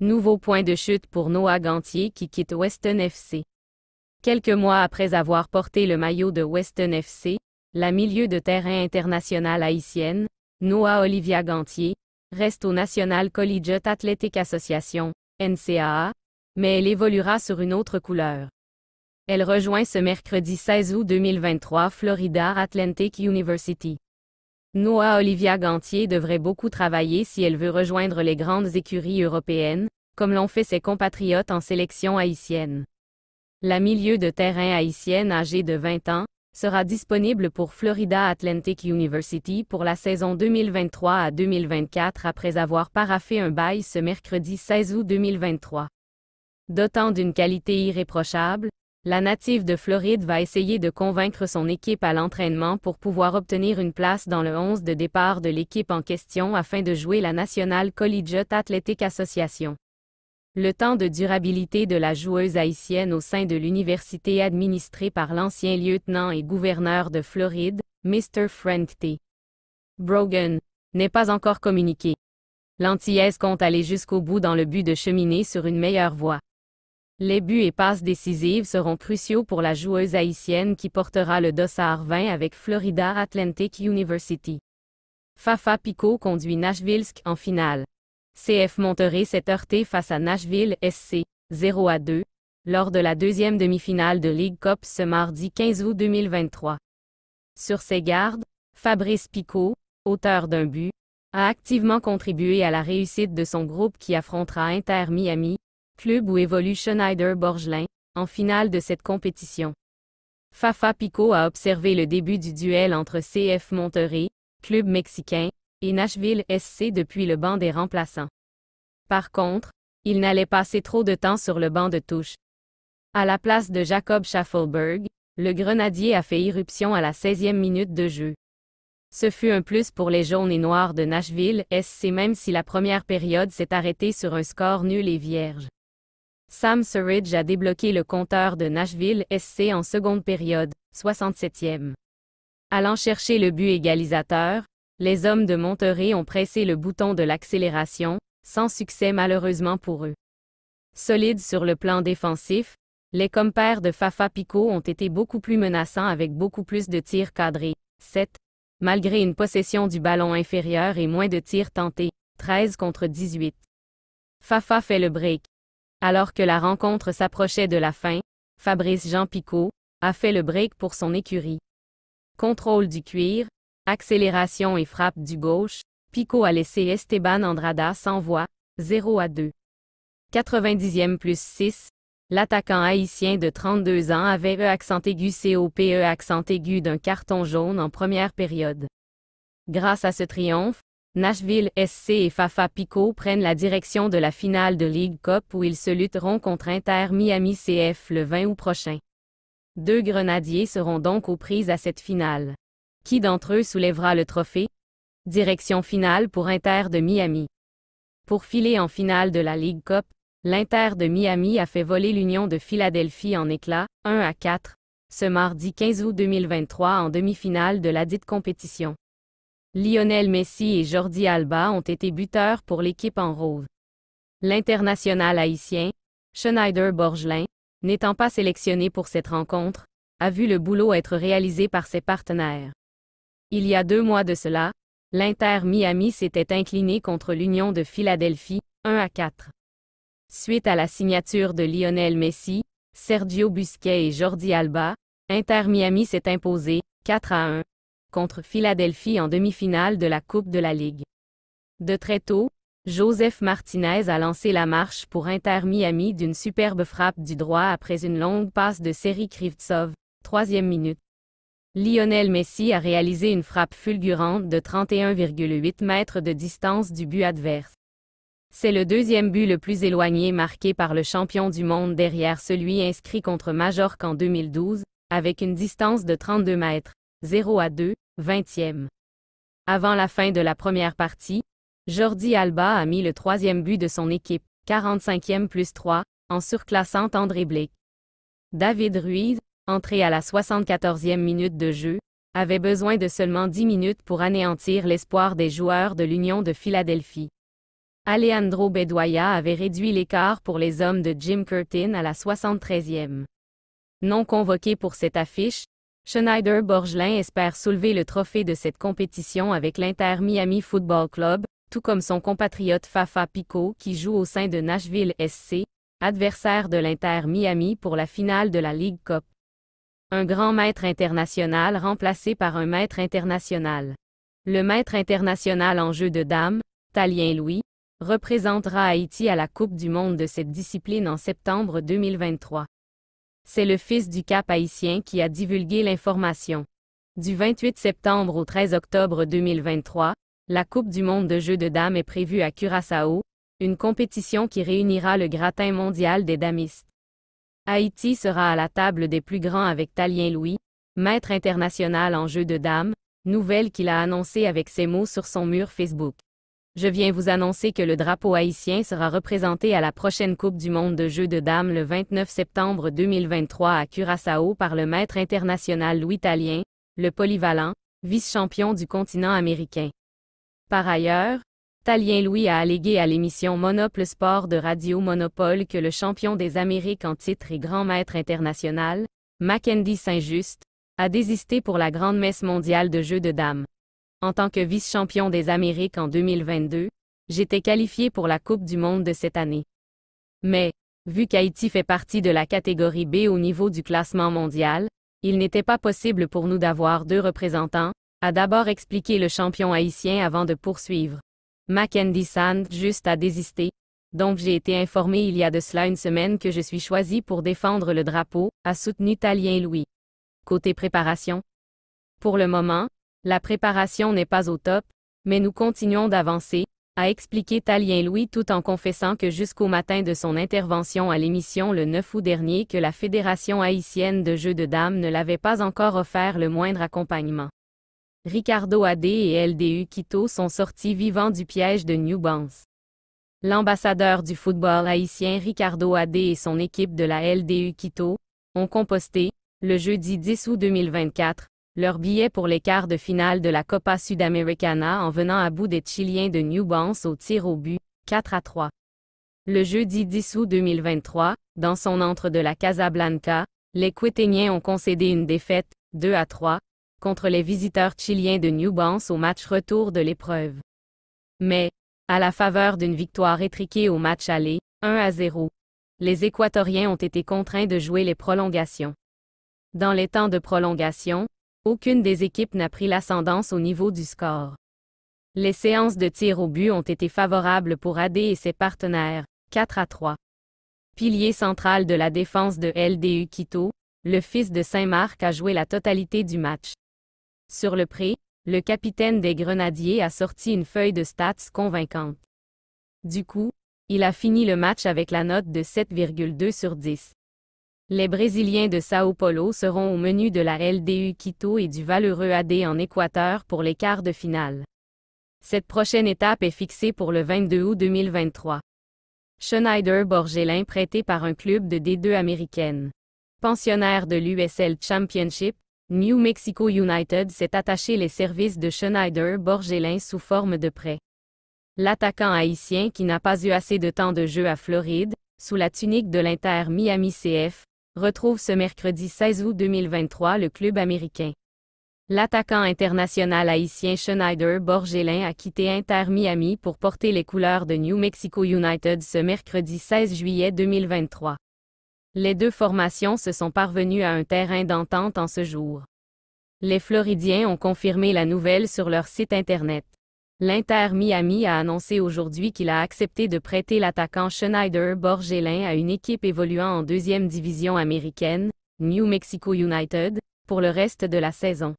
Nouveau point de chute pour Noah Gantier qui quitte Weston FC. Quelques mois après avoir porté le maillot de Weston FC, la milieu de terrain international haïtienne, Noah Olivia Gantier, reste au National Collegiate Athletic Association, NCAA, mais elle évoluera sur une autre couleur. Elle rejoint ce mercredi 16 août 2023 Florida Atlantic University. Noah Olivia Gantier devrait beaucoup travailler si elle veut rejoindre les grandes écuries européennes, comme l'ont fait ses compatriotes en sélection haïtienne. La milieu de terrain haïtienne âgée de 20 ans sera disponible pour Florida Atlantic University pour la saison 2023 à 2024 après avoir paraffé un bail ce mercredi 16 août 2023. Dotant d'une qualité irréprochable, la native de Floride va essayer de convaincre son équipe à l'entraînement pour pouvoir obtenir une place dans le 11 de départ de l'équipe en question afin de jouer la National Collegiate Athletic Association. Le temps de durabilité de la joueuse haïtienne au sein de l'université administrée par l'ancien lieutenant et gouverneur de Floride, Mr. Frank T. Brogan, n'est pas encore communiqué. L'antillaise compte aller jusqu'au bout dans le but de cheminer sur une meilleure voie. Les buts et passes décisives seront cruciaux pour la joueuse haïtienne qui portera le dossard 20 avec Florida Atlantic University. Fafa Pico conduit Nashville en finale. CF Monterrey s'est heurté face à Nashville SC 0 à 2 lors de la deuxième demi-finale de League Cup ce mardi 15 août 2023. Sur ses gardes, Fabrice Pico, auteur d'un but, a activement contribué à la réussite de son groupe qui affrontera Inter Miami, club où évolue Schneider Borgelin, en finale de cette compétition. Fafa Pico a observé le début du duel entre CF Monterrey, club mexicain, et Nashville SC depuis le banc des remplaçants. Par contre, il n'allait passer trop de temps sur le banc de touche. À la place de Jacob Schaffelberg, le Grenadier a fait irruption à la 16e minute de jeu. Ce fut un plus pour les jaunes et noirs de Nashville SC même si la première période s'est arrêtée sur un score nul et vierge. Sam Surridge a débloqué le compteur de Nashville SC en seconde période, 67e. Allant chercher le but égalisateur, les hommes de Monterey ont pressé le bouton de l'accélération, sans succès malheureusement pour eux. Solides sur le plan défensif, les compères de Fafa Pico ont été beaucoup plus menaçants avec beaucoup plus de tirs cadrés, 7, malgré une possession du ballon inférieur et moins de tirs tentés, 13 contre 18. Fafa fait le break, alors que la rencontre s'approchait de la fin, Fabrice Jean Picot a fait le break pour son écurie. Contrôle du cuir, accélération et frappe du gauche, Picot a laissé Esteban Andrada sans voix, 0 à 2. 90e plus 6, l'attaquant haïtien de 32 ans avait E accent aigu COPE accent aigu d'un carton jaune en première période. Grâce à ce triomphe, Nashville SC et Fafa Pico prennent la direction de la finale de Ligue Cup où ils se lutteront contre Inter Miami CF le 20 août prochain. Deux grenadiers seront donc aux prises à cette finale. Qui d'entre eux soulèvera le trophée? Direction finale pour Inter de Miami. Pour filer en finale de la Ligue Cup, l'Inter de Miami a fait voler l'Union de Philadelphie en éclats, 1 à 4, ce mardi 15 août 2023 en demi-finale de la dite compétition. Lionel Messi et Jordi Alba ont été buteurs pour l'équipe en rose. L'international haïtien, Schneider Borgelin, n'étant pas sélectionné pour cette rencontre, a vu le boulot être réalisé par ses partenaires. Il y a deux mois de cela, l'Inter Miami s'était incliné contre l'Union de Philadelphie, 1 à 4. Suite à la signature de Lionel Messi, Sergio Busquets et Jordi Alba, Inter Miami s'est imposé, 4 à 1, contre Philadelphie en demi-finale de la Coupe de la Ligue. De très tôt, Joseph Martinez a lancé la marche pour Inter Miami d'une superbe frappe du droit après une longue passe de série Krivtsov, troisième minute. Lionel Messi a réalisé une frappe fulgurante de 31,8 mètres de distance du but adverse. C'est le deuxième but le plus éloigné marqué par le champion du monde derrière celui inscrit contre Majorque en 2012, avec une distance de 32 mètres. 0 à 2, 20e. Avant la fin de la première partie, Jordi Alba a mis le troisième but de son équipe, 45e plus 3, en surclassant André Blake. David Ruiz, entré à la 74e minute de jeu, avait besoin de seulement 10 minutes pour anéantir l'espoir des joueurs de l'Union de Philadelphie. Alejandro Bedoya avait réduit l'écart pour les hommes de Jim Curtin à la 73e. Non convoqué pour cette affiche, Schneider Borgelin espère soulever le trophée de cette compétition avec l'Inter Miami Football Club, tout comme son compatriote Fafa Pico qui joue au sein de Nashville SC, adversaire de l'Inter Miami pour la finale de la Ligue Cup. Un grand maître international remplacé par un maître international. Le maître international en jeu de dames, Talien Louis, représentera Haïti à la Coupe du monde de cette discipline en septembre 2023. C'est le fils du Cap haïtien qui a divulgué l'information. Du 28 septembre au 13 octobre 2023, la Coupe du monde de jeux de dames est prévue à Curaçao, une compétition qui réunira le gratin mondial des damistes. Haïti sera à la table des plus grands avec Talien Louis, maître international en jeu de dames, nouvelle qu'il a annoncée avec ses mots sur son mur Facebook je viens vous annoncer que le drapeau haïtien sera représenté à la prochaine Coupe du monde de jeux de dames le 29 septembre 2023 à Curaçao par le maître international Louis Talien, le polyvalent, vice-champion du continent américain. Par ailleurs, Talien Louis a allégué à l'émission Monople Sport de Radio Monopole que le champion des Amériques en titre et grand maître international, Mackenzie Saint-Just, a désisté pour la grande messe mondiale de jeux de dames. En tant que vice-champion des Amériques en 2022, j'étais qualifié pour la Coupe du Monde de cette année. Mais, vu qu'Haïti fait partie de la catégorie B au niveau du classement mondial, il n'était pas possible pour nous d'avoir deux représentants, a d'abord expliqué le champion haïtien avant de poursuivre. Mackenzie Sand juste a désisté, donc j'ai été informé il y a de cela une semaine que je suis choisi pour défendre le drapeau, a soutenu Talien Louis. Côté préparation. Pour le moment, la préparation n'est pas au top, mais nous continuons d'avancer, a expliqué Talien Louis tout en confessant que jusqu'au matin de son intervention à l'émission le 9 août dernier que la Fédération haïtienne de jeux de dames ne l'avait pas encore offert le moindre accompagnement. Ricardo Adé et LDU Quito sont sortis vivants du piège de New Bans. L'ambassadeur du football haïtien Ricardo Adé et son équipe de la LDU Quito ont composté, le jeudi 10 août 2024, leur billet pour les quarts de finale de la Copa Sudamericana en venant à bout des Chiliens de New au tir au but, 4 à 3. Le jeudi 10 août 2023, dans son entre de la Casablanca, les Quétainiens ont concédé une défaite, 2 à 3, contre les visiteurs chiliens de New au match retour de l'épreuve. Mais, à la faveur d'une victoire étriquée au match aller, 1 à 0, les Équatoriens ont été contraints de jouer les prolongations. Dans les temps de prolongation, aucune des équipes n'a pris l'ascendance au niveau du score. Les séances de tir au but ont été favorables pour Adé et ses partenaires, 4 à 3. Pilier central de la défense de LDU Quito, le fils de Saint-Marc a joué la totalité du match. Sur le pré, le capitaine des Grenadiers a sorti une feuille de stats convaincante. Du coup, il a fini le match avec la note de 7,2 sur 10. Les Brésiliens de Sao Paulo seront au menu de la LDU Quito et du valeureux AD en Équateur pour les quarts de finale. Cette prochaine étape est fixée pour le 22 août 2023. Schneider Borgelin prêté par un club de D2 américaine. Pensionnaire de l'USL Championship, New Mexico United s'est attaché les services de Schneider Borgelin sous forme de prêt. L'attaquant haïtien qui n'a pas eu assez de temps de jeu à Floride, sous la tunique de l'Inter Miami CF, retrouve ce mercredi 16 août 2023 le club américain. L'attaquant international haïtien Schneider Borgelin a quitté Inter Miami pour porter les couleurs de New Mexico United ce mercredi 16 juillet 2023. Les deux formations se sont parvenues à un terrain d'entente en ce jour. Les Floridiens ont confirmé la nouvelle sur leur site Internet. L'Inter Miami a annoncé aujourd'hui qu'il a accepté de prêter l'attaquant Schneider Borgelin à une équipe évoluant en deuxième division américaine, New Mexico United, pour le reste de la saison.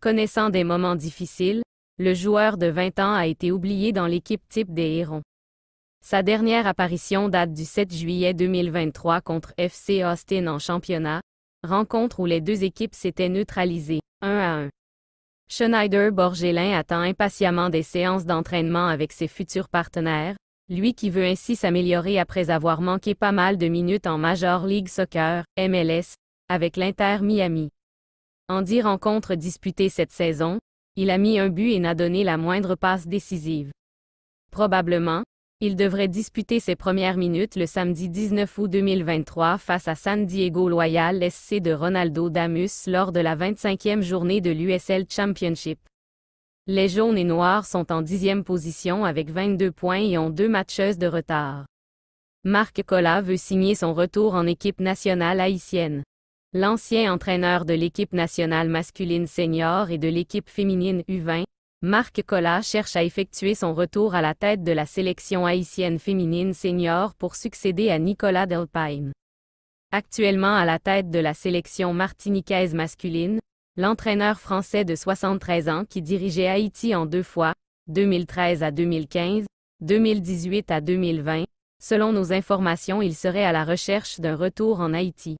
Connaissant des moments difficiles, le joueur de 20 ans a été oublié dans l'équipe type des Hérons. Sa dernière apparition date du 7 juillet 2023 contre FC Austin en championnat, rencontre où les deux équipes s'étaient neutralisées, 1 à 1. Schneider Borgelin attend impatiemment des séances d'entraînement avec ses futurs partenaires, lui qui veut ainsi s'améliorer après avoir manqué pas mal de minutes en Major League Soccer, MLS, avec l'Inter Miami. En dix rencontres disputées cette saison, il a mis un but et n'a donné la moindre passe décisive. Probablement, il devrait disputer ses premières minutes le samedi 19 août 2023 face à San Diego Loyal SC de Ronaldo Damus lors de la 25e journée de l'USL Championship. Les jaunes et noirs sont en dixième position avec 22 points et ont deux matcheuses de retard. Marc Collat veut signer son retour en équipe nationale haïtienne. L'ancien entraîneur de l'équipe nationale masculine senior et de l'équipe féminine U20, Marc Collat cherche à effectuer son retour à la tête de la sélection haïtienne féminine senior pour succéder à Nicolas Delpine. Actuellement à la tête de la sélection martiniquaise masculine, l'entraîneur français de 73 ans qui dirigeait Haïti en deux fois, 2013 à 2015, 2018 à 2020, selon nos informations il serait à la recherche d'un retour en Haïti.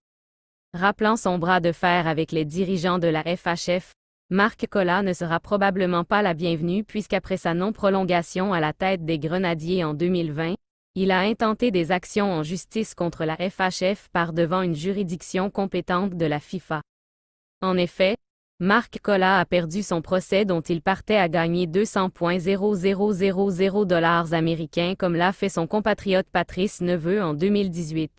Rappelant son bras de fer avec les dirigeants de la FHF, Marc Collat ne sera probablement pas la bienvenue puisqu'après sa non-prolongation à la tête des Grenadiers en 2020, il a intenté des actions en justice contre la FHF par devant une juridiction compétente de la FIFA. En effet, Marc Collat a perdu son procès dont il partait à gagner 200,0000 dollars américains comme l'a fait son compatriote Patrice Neveu en 2018.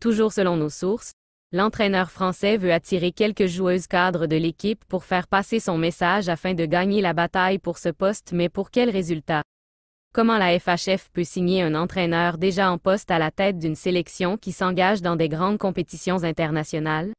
Toujours selon nos sources, l'entraîneur français veut attirer quelques joueuses cadres de l'équipe pour faire passer son message afin de gagner la bataille pour ce poste mais pour quel résultat Comment la FHF peut signer un entraîneur déjà en poste à la tête d'une sélection qui s'engage dans des grandes compétitions internationales